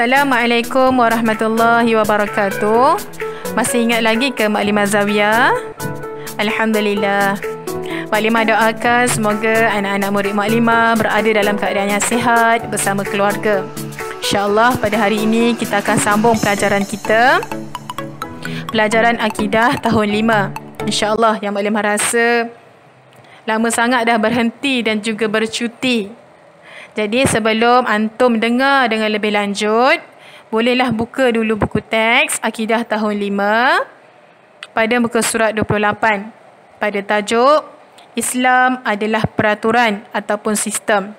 Assalamualaikum warahmatullahi wabarakatuh. Masih ingat lagi ke Maklimah Zawiya? Alhamdulillah. Maklimah doakan semoga anak-anak murid Maklimah berada dalam keadaan yang sihat bersama keluarga. InsyaAllah pada hari ini kita akan sambung pelajaran kita. Pelajaran Akidah tahun 5. InsyaAllah yang Maklimah rasa lama sangat dah berhenti dan juga bercuti. Jadi sebelum antum dengar dengan lebih lanjut, bolehlah buka dulu buku teks Akidah tahun 5 pada muka surat 28 pada tajuk Islam adalah peraturan ataupun sistem.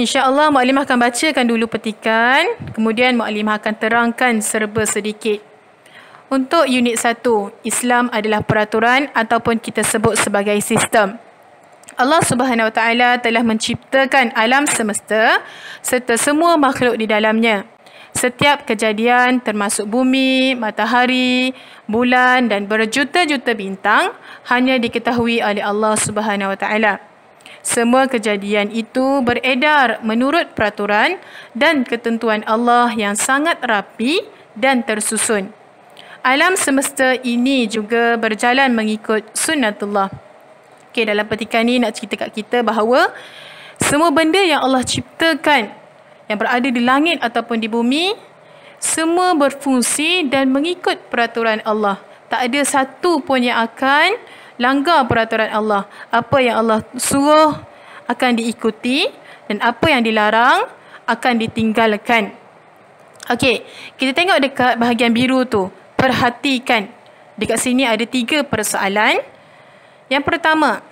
InsyaAllah Mu'alimah akan bacakan dulu petikan, kemudian Mu'alimah akan terangkan serba sedikit. Untuk unit satu Islam adalah peraturan ataupun kita sebut sebagai Sistem. Allah Subhanahu Wa Taala telah menciptakan alam semesta serta semua makhluk di dalamnya. Setiap kejadian termasuk bumi, matahari, bulan dan berjuta-juta bintang hanya diketahui oleh Allah Subhanahu Wa Taala. Semua kejadian itu beredar menurut peraturan dan ketentuan Allah yang sangat rapi dan tersusun. Alam semesta ini juga berjalan mengikut sunnatullah. Okay, dalam petikan ni nak cerita kat kita bahawa semua benda yang Allah ciptakan yang berada di langit ataupun di bumi, semua berfungsi dan mengikut peraturan Allah. Tak ada satu pun yang akan langgar peraturan Allah. Apa yang Allah suruh akan diikuti dan apa yang dilarang akan ditinggalkan. Okay kita tengok dekat bahagian biru tu. Perhatikan. Dekat sini ada tiga persoalan. Yang pertama,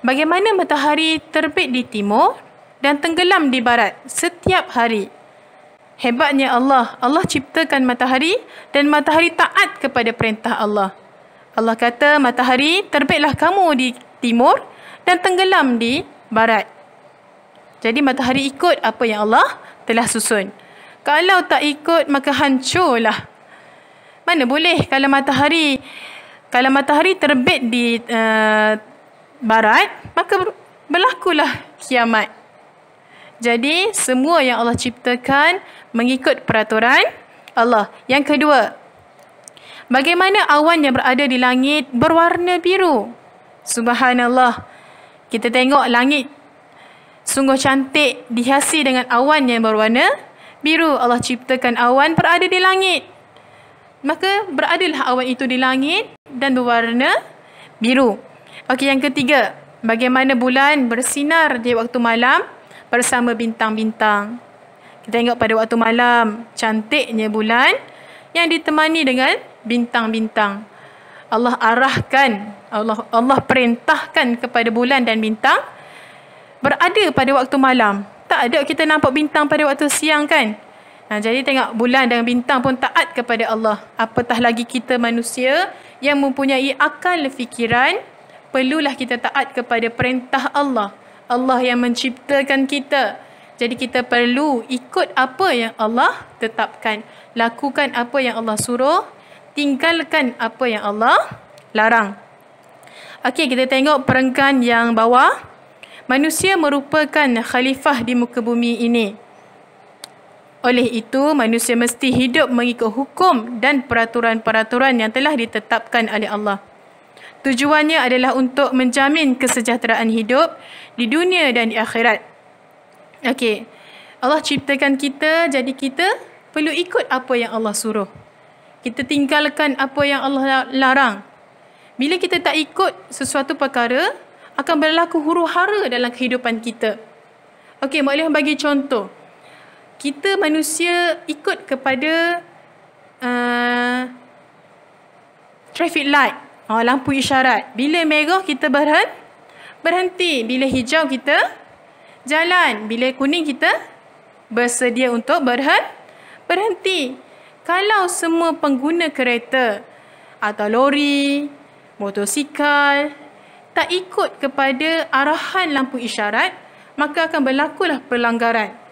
bagaimana matahari terbit di timur dan tenggelam di barat setiap hari? Hebatnya Allah, Allah ciptakan matahari dan matahari taat kepada perintah Allah. Allah kata, matahari terbitlah kamu di timur dan tenggelam di barat. Jadi matahari ikut apa yang Allah telah susun. Kalau tak ikut, maka hancurlah. Mana boleh kalau matahari kalau matahari terbit di uh, barat, maka berlakulah kiamat. Jadi, semua yang Allah ciptakan mengikut peraturan Allah. Yang kedua, bagaimana awan yang berada di langit berwarna biru? Subhanallah. Kita tengok langit sungguh cantik dihiasi dengan awan yang berwarna biru. Allah ciptakan awan berada di langit. Maka beradalah awan itu di langit dan berwarna biru. Okey, yang ketiga, bagaimana bulan bersinar di waktu malam bersama bintang-bintang. Kita tengok pada waktu malam, cantiknya bulan yang ditemani dengan bintang-bintang. Allah arahkan, Allah Allah perintahkan kepada bulan dan bintang berada pada waktu malam. Tak ada kita nampak bintang pada waktu siang kan? Nah, jadi tengok bulan dan bintang pun taat kepada Allah. Apatah lagi kita manusia yang mempunyai akal fikiran, perlulah kita taat kepada perintah Allah. Allah yang menciptakan kita. Jadi kita perlu ikut apa yang Allah tetapkan. Lakukan apa yang Allah suruh. Tinggalkan apa yang Allah larang. Okey, kita tengok perenggan yang bawah. Manusia merupakan khalifah di muka bumi ini. Oleh itu, manusia mesti hidup mengikut hukum dan peraturan-peraturan yang telah ditetapkan oleh Allah. Tujuannya adalah untuk menjamin kesejahteraan hidup di dunia dan di akhirat. Okey. Allah ciptakan kita jadi kita perlu ikut apa yang Allah suruh. Kita tinggalkan apa yang Allah larang. Bila kita tak ikut sesuatu perkara, akan berlaku huru-hara dalam kehidupan kita. Okey, boleh bagi contoh kita manusia ikut kepada uh, traffic light, oh, lampu isyarat. Bila merah kita berhen, berhenti. Bila hijau kita jalan. Bila kuning kita bersedia untuk berhen, berhenti. Kalau semua pengguna kereta atau lori, motosikal tak ikut kepada arahan lampu isyarat, maka akan berlakulah pelanggaran.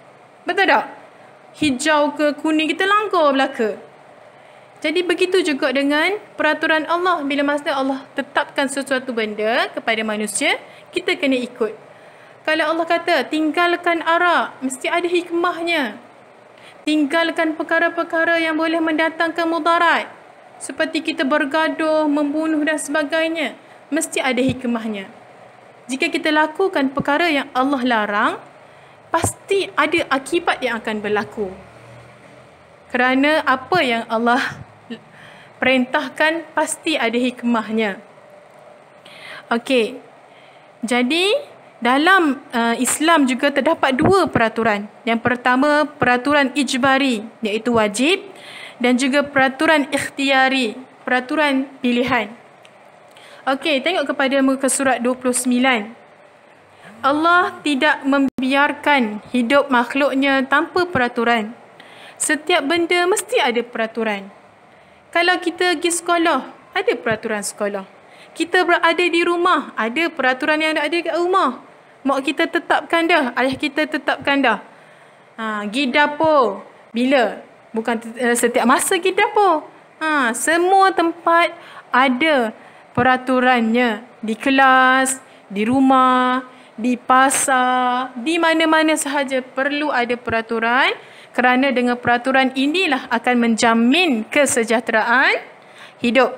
Betul tak? Hijau ke kuning kita langgar belaka. Jadi begitu juga dengan peraturan Allah. Bila masa Allah tetapkan sesuatu benda kepada manusia, kita kena ikut. Kalau Allah kata, tinggalkan arak, mesti ada hikmahnya. Tinggalkan perkara-perkara yang boleh mendatangkan mudarat. Seperti kita bergaduh, membunuh dan sebagainya. Mesti ada hikmahnya. Jika kita lakukan perkara yang Allah larang, pasti ada akibat yang akan berlaku. Kerana apa yang Allah perintahkan pasti ada hikmahnya. Okey. Jadi dalam uh, Islam juga terdapat dua peraturan. Yang pertama peraturan ijbari iaitu wajib dan juga peraturan ikhtiari, peraturan pilihan. Okey, tengok kepada muka surat 29. Allah tidak membiarkan hidup makhluknya tanpa peraturan. Setiap benda mesti ada peraturan. Kalau kita pergi sekolah, ada peraturan sekolah. Kita berada di rumah, ada peraturan yang ada di rumah. Mak kita tetapkan dah, ayah kita tetapkan dah. Ha, pergi dapur, bila? Bukan eh, setiap masa pergi dapur. Ha, semua tempat ada peraturannya. Di kelas, di rumah, di pasar, di mana-mana sahaja perlu ada peraturan kerana dengan peraturan inilah akan menjamin kesejahteraan hidup.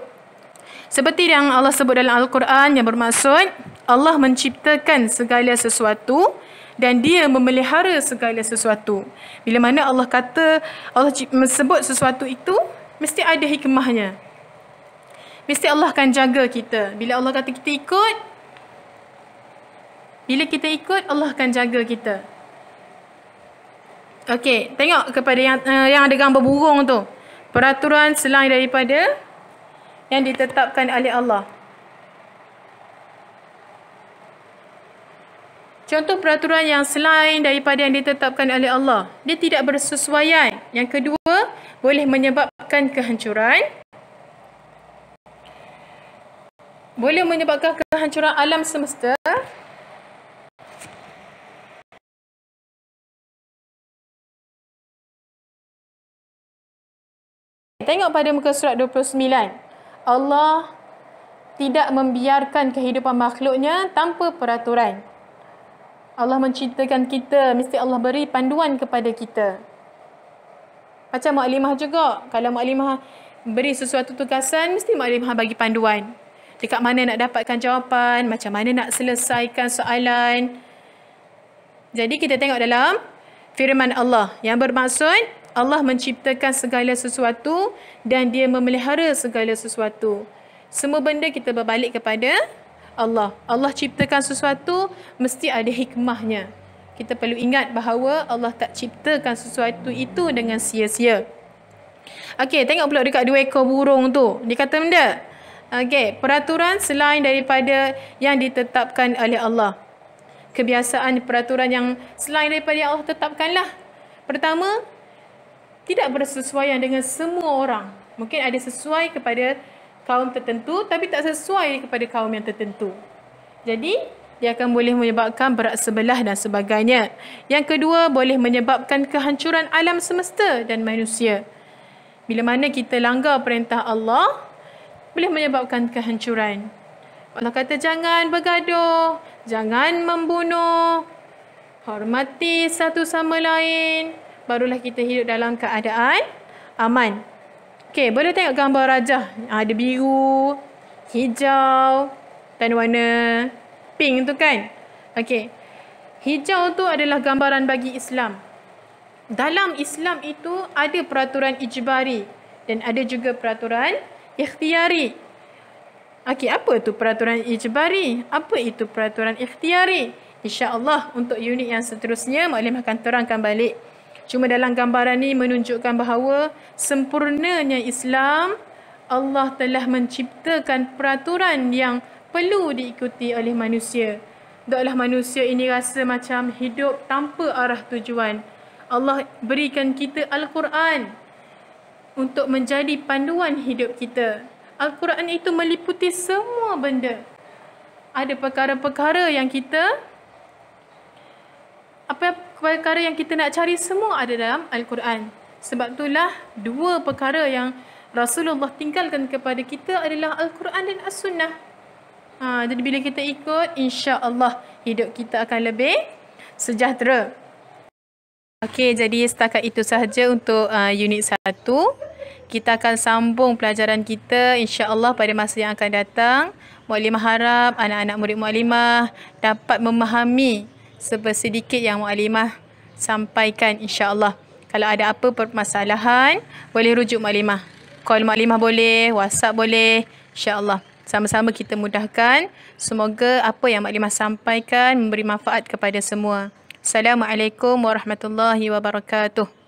Seperti yang Allah sebut dalam Al-Quran yang bermaksud Allah menciptakan segala sesuatu dan dia memelihara segala sesuatu. Bila mana Allah kata, Allah sebut sesuatu itu, mesti ada hikmahnya. Mesti Allah akan jaga kita. Bila Allah kata kita ikut, bila kita ikut, Allah akan jaga kita. Okey, tengok kepada yang uh, yang ada gambar burung tu. Peraturan selain daripada yang ditetapkan oleh Allah. Contoh peraturan yang selain daripada yang ditetapkan oleh Allah. Dia tidak bersesuaian. Yang kedua, boleh menyebabkan kehancuran. Boleh menyebabkan kehancuran alam semesta. Tengok pada muka surat 29. Allah tidak membiarkan kehidupan makhluknya tanpa peraturan. Allah menciptakan kita, mesti Allah beri panduan kepada kita. Macam maklimah juga, kalau maklimah beri sesuatu tugasan, mesti maklimah bagi panduan. Dekat mana nak dapatkan jawapan, macam mana nak selesaikan soalan. Jadi kita tengok dalam firman Allah yang bermaksud Allah menciptakan segala sesuatu dan dia memelihara segala sesuatu. Semua benda kita berbalik kepada Allah. Allah ciptakan sesuatu mesti ada hikmahnya. Kita perlu ingat bahawa Allah tak ciptakan sesuatu itu dengan sia-sia. Okey, tengok pula dekat dua ekor burung tu. Dia kata benda. Okey, peraturan selain daripada yang ditetapkan oleh Allah. Kebiasaan peraturan yang selain daripada yang Allah tetapkanlah. Pertama, tidak bersesuaian dengan semua orang. Mungkin ada sesuai kepada kaum tertentu tapi tak sesuai kepada kaum yang tertentu. Jadi dia akan boleh menyebabkan berat sebelah dan sebagainya. Yang kedua boleh menyebabkan kehancuran alam semesta dan manusia. Bila mana kita langgar perintah Allah boleh menyebabkan kehancuran. Allah kata jangan bergaduh, jangan membunuh, hormati satu sama lain, barulah kita hidup dalam keadaan aman. Okey, boleh tengok gambar rajah. Ada biru, hijau dan warna pink tu kan? Okey. Hijau tu adalah gambaran bagi Islam. Dalam Islam itu ada peraturan ijbari dan ada juga peraturan ikhtiari. Okey, apa tu peraturan ijbari? Apa itu peraturan ikhtiari? Allah untuk unit yang seterusnya, Maklim akan terangkan balik. Cuma dalam gambaran ini menunjukkan bahawa sempurnanya Islam, Allah telah menciptakan peraturan yang perlu diikuti oleh manusia. Taklah manusia ini rasa macam hidup tanpa arah tujuan. Allah berikan kita Al-Quran untuk menjadi panduan hidup kita. Al-Quran itu meliputi semua benda. Ada perkara-perkara yang kita apa perkara yang kita nak cari semua ada dalam Al-Quran. Sebab itulah dua perkara yang Rasulullah tinggalkan kepada kita adalah Al-Quran dan As-Sunnah. Ha, jadi bila kita ikut, insya Allah hidup kita akan lebih sejahtera. Okey, jadi setakat itu sahaja untuk uh, unit satu. Kita akan sambung pelajaran kita insya Allah pada masa yang akan datang. Mu'alimah harap anak-anak murid mu'alimah dapat memahami sedikit yang Mu'alimah sampaikan insyaAllah. Kalau ada apa permasalahan, boleh rujuk Mu'alimah. Call Mu'alimah boleh, WhatsApp boleh, insyaAllah. Sama-sama kita mudahkan. Semoga apa yang Mu'alimah sampaikan memberi manfaat kepada semua. Assalamualaikum warahmatullahi wabarakatuh.